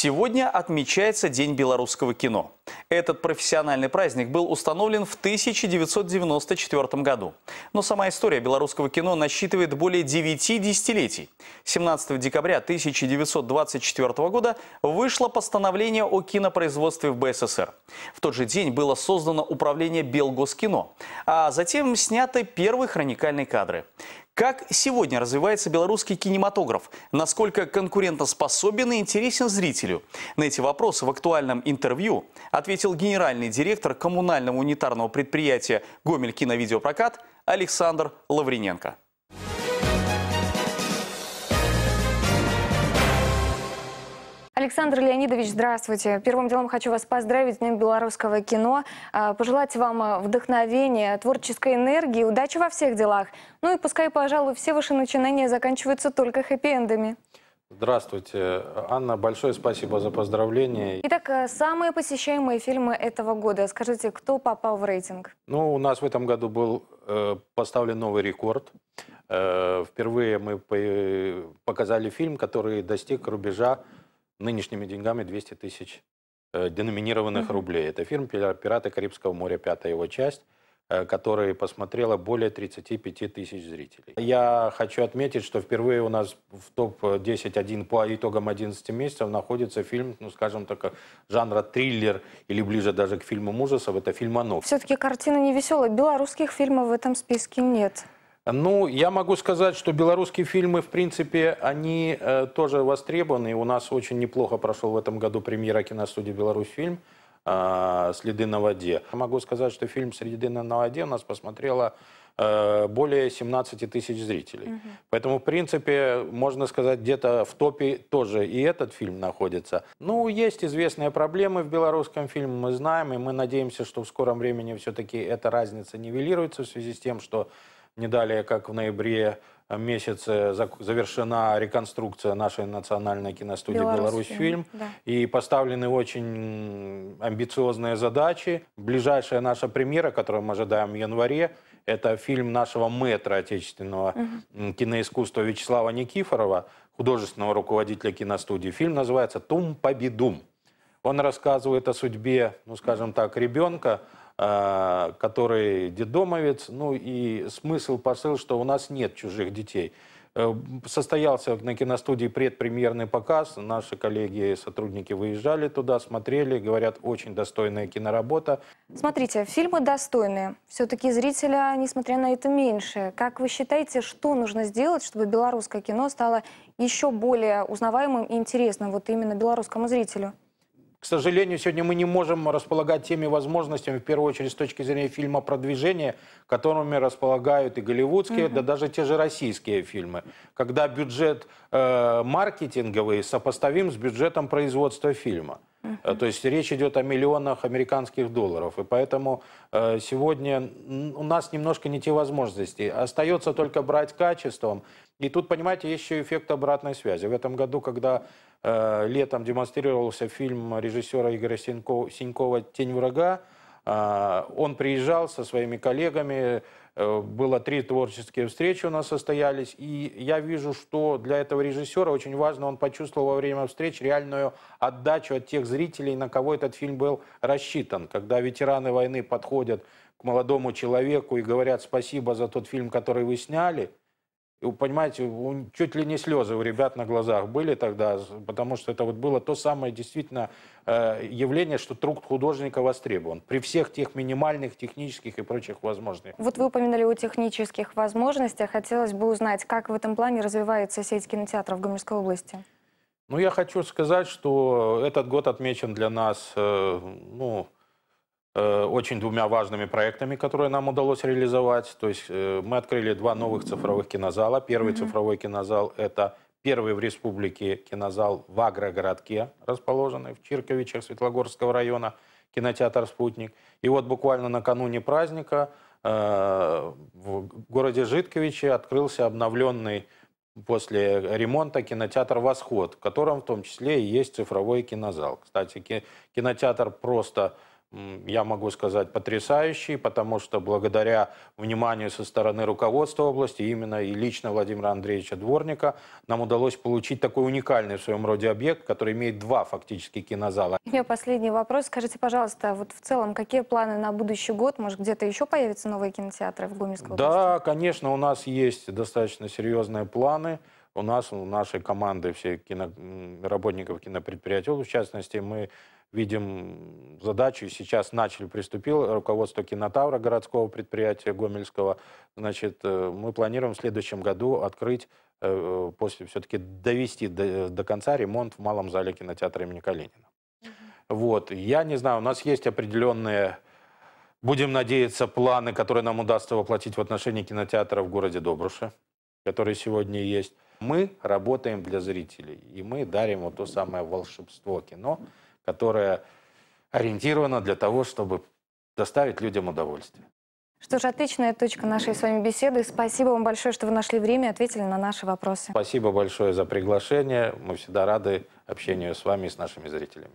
Сегодня отмечается День белорусского кино. Этот профессиональный праздник был установлен в 1994 году. Но сама история белорусского кино насчитывает более 9 десятилетий. 17 декабря 1924 года вышло постановление о кинопроизводстве в БССР. В тот же день было создано управление Белгоскино, а затем сняты первые хроникальные кадры. Как сегодня развивается белорусский кинематограф? Насколько конкурентоспособен и интересен зрителю? На эти вопросы в актуальном интервью ответил генеральный директор коммунального унитарного предприятия «Гомель киновидеопрокат» Александр Лаврененко. Александр Леонидович, здравствуйте. Первым делом хочу вас поздравить с Днем белорусского кино, а, пожелать вам а, вдохновения, творческой энергии, удачи во всех делах. Ну и пускай, пожалуй, все ваши начинания заканчиваются только хэппи-эндами. Здравствуйте, Анна. Большое спасибо за поздравление. Итак, а, самые посещаемые фильмы этого года. Скажите, кто попал в рейтинг? Ну, у нас в этом году был э, поставлен новый рекорд. Э, впервые мы показали фильм, который достиг рубежа нынешними деньгами 200 тысяч э, деноминированных mm рублей. Это фильм «Пираты Карибского моря. Пятая его часть» э, который посмотрело более 35 тысяч зрителей. Я хочу отметить, что впервые у нас в топ-10 по итогам 11 месяцев находится фильм, ну, скажем так, жанра триллер или ближе даже к фильмам ужасов, это фильм «Оно». Все-таки картина не веселая. Белорусских фильмов в этом списке нет. Ну, я могу сказать, что белорусские фильмы, в принципе, они э, тоже востребованы. У нас очень неплохо прошел в этом году премьера киностудии «Беларусь фильм» э, «Следы на воде». Я могу сказать, что фильм «Следы на воде» у нас посмотрело э, более 17 тысяч зрителей. Угу. Поэтому, в принципе, можно сказать, где-то в топе тоже и этот фильм находится. Ну, есть известные проблемы в белорусском фильме, мы знаем, и мы надеемся, что в скором времени все-таки эта разница нивелируется в связи с тем, что не далее, как в ноябре э, месяце завершена реконструкция нашей национальной киностудии «Беларусьфильм». Да. И поставлены очень амбициозные задачи. Ближайшая наша премьера, которую мы ожидаем в январе, это фильм нашего мэтра отечественного угу. киноискусства Вячеслава Никифорова, художественного руководителя киностудии. Фильм называется «Тум победум». Он рассказывает о судьбе, ну скажем так, ребенка, Э, который дедомовец. Ну и смысл, посыл, что у нас нет чужих детей. Э, состоялся на киностудии предпремьерный показ. Наши коллеги, и сотрудники выезжали туда, смотрели, говорят, очень достойная киноработа. Смотрите, фильмы достойные. Все-таки зрителя, несмотря на это, меньше. Как вы считаете, что нужно сделать, чтобы белорусское кино стало еще более узнаваемым и интересным вот именно белорусскому зрителю? К сожалению, сегодня мы не можем располагать теми возможностями, в первую очередь, с точки зрения фильма продвижения, которыми располагают и голливудские, mm да даже те же российские фильмы. Когда бюджет э, маркетинговый сопоставим с бюджетом производства фильма. uh То есть речь идет о миллионах американских долларов. И поэтому э, сегодня у нас немножко не те возможности. Остается только брать качеством. И тут, понимаете, есть еще эффект обратной связи. В этом году, когда Э, летом демонстрировался фильм режиссера Игоря Синькова «Тень врага». Э, он приезжал со своими коллегами, э, было три творческие встречи у нас состоялись, и я вижу, что для этого режиссера очень важно, он почувствовал во время встреч реальную отдачу от тех зрителей, на кого этот фильм был рассчитан. Когда ветераны войны подходят к молодому человеку и говорят спасибо за тот фильм, который вы сняли, понимаете, чуть ли не слезы у ребят на глазах были тогда, потому что это вот было то самое действительно э, явление, что труд художника востребован при всех тех минимальных технических и прочих возможностях. Вот вы упоминали о технических возможностях. Хотелось бы узнать, как в этом плане развивается сеть кинотеатров Гомельской области? Ну, я хочу сказать, что этот год отмечен для нас, э, ну, Э, очень двумя важными проектами, которые нам удалось реализовать. То есть э, мы открыли два новых цифровых кинозала. Первый mm-hmm. цифровой кинозал – это первый в республике кинозал в агрогородке, расположенный в Чирковичах Светлогорского района, кинотеатр «Спутник». И вот буквально накануне праздника э, в городе Житковичи открылся обновленный после ремонта кинотеатр «Восход», в котором в том числе и есть цифровой кинозал. Кстати, кинотеатр просто я могу сказать, потрясающий, потому что благодаря вниманию со стороны руководства области, именно и лично Владимира Андреевича Дворника, нам удалось получить такой уникальный в своем роде объект, который имеет два фактически кинозала. Меня последний вопрос. Скажите, пожалуйста, вот в целом, какие планы на будущий год? Может, где-то еще появятся новые кинотеатры в Гомельской области? Да, конечно, у нас есть достаточно серьезные планы. У нас, у нашей команды, всех кино, работников кинопредприятий, в частности, мы видим задачу, и сейчас начали, приступил руководство Кинотавра, городского предприятия Гомельского. Значит, э, мы планируем в следующем году открыть, э, после все-таки довести до, до конца ремонт в малом зале кинотеатра имени Калинина. Вот, я не знаю, у нас есть определенные Будем надеяться, планы, которые нам удастся воплотить в отношении кинотеатра в городе Добруше, которые сегодня есть. Мы работаем для зрителей, и мы дарим вот то самое волшебство кино, которая ориентирована для того, чтобы доставить людям удовольствие. Что ж, отличная точка нашей с вами беседы. Спасибо вам большое, что вы нашли время и ответили на наши вопросы. Спасибо большое за приглашение. Мы всегда рады общению с вами и с нашими зрителями.